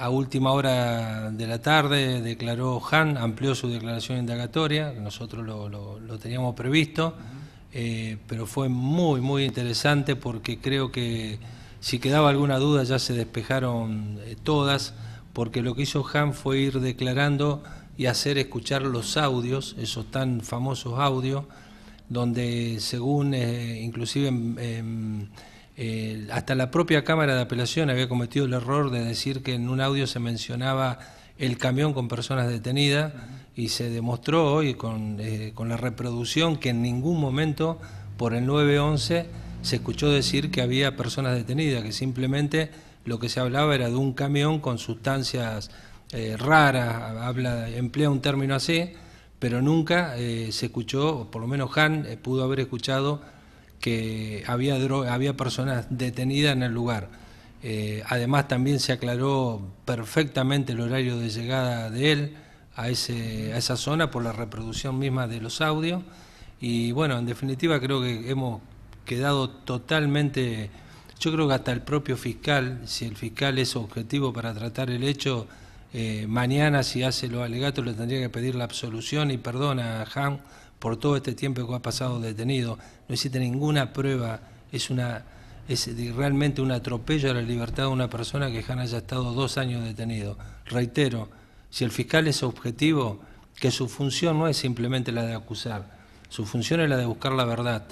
a última hora de la tarde declaró Han, amplió su declaración indagatoria, nosotros lo, teníamos previsto, eh, pero fue muy, muy interesante porque creo que si quedaba alguna duda ya se despejaron eh, todas, porque lo que hizo Han fue ir declarando y hacer escuchar los audios, esos tan famosos audios, donde según eh, inclusive hasta la propia Cámara de Apelación había cometido el error de decir que en un audio se mencionaba el camión con personas detenidas y se demostró hoy con, eh, la reproducción que en ningún momento por el 911 se escuchó decir que había personas detenidas, que simplemente lo que se hablaba era de un camión con sustancias eh, raras, emplea un término así, pero nunca eh, se escuchó, o por lo menos Han pudo haber escuchado que había, había personas detenidas en el lugar. Eh, además también se aclaró perfectamente el horario de llegada de él a, ese, a esa zona por la reproducción misma de los audios. Y bueno, en definitiva creo que hemos quedado totalmente, yo creo que hasta el propio fiscal, si el fiscal es objetivo para tratar el hecho, eh, mañana si hace los alegatos le tendría que pedir la absolución y perdona a Han por todo este tiempo que ha pasado detenido, no existe ninguna prueba, es una es realmente un atropello a la libertad de una persona que Han haya estado dos años detenido. Reitero, si el fiscal es objetivo, que su función no es simplemente la de acusar, su función es la de buscar la verdad.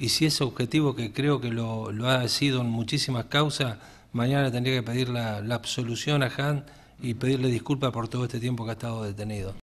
Y si es objetivo, que creo que lo, ha sido en muchísimas causas, mañana tendría que pedir la, la absolución a Han y pedirle disculpas por todo este tiempo que ha estado detenido.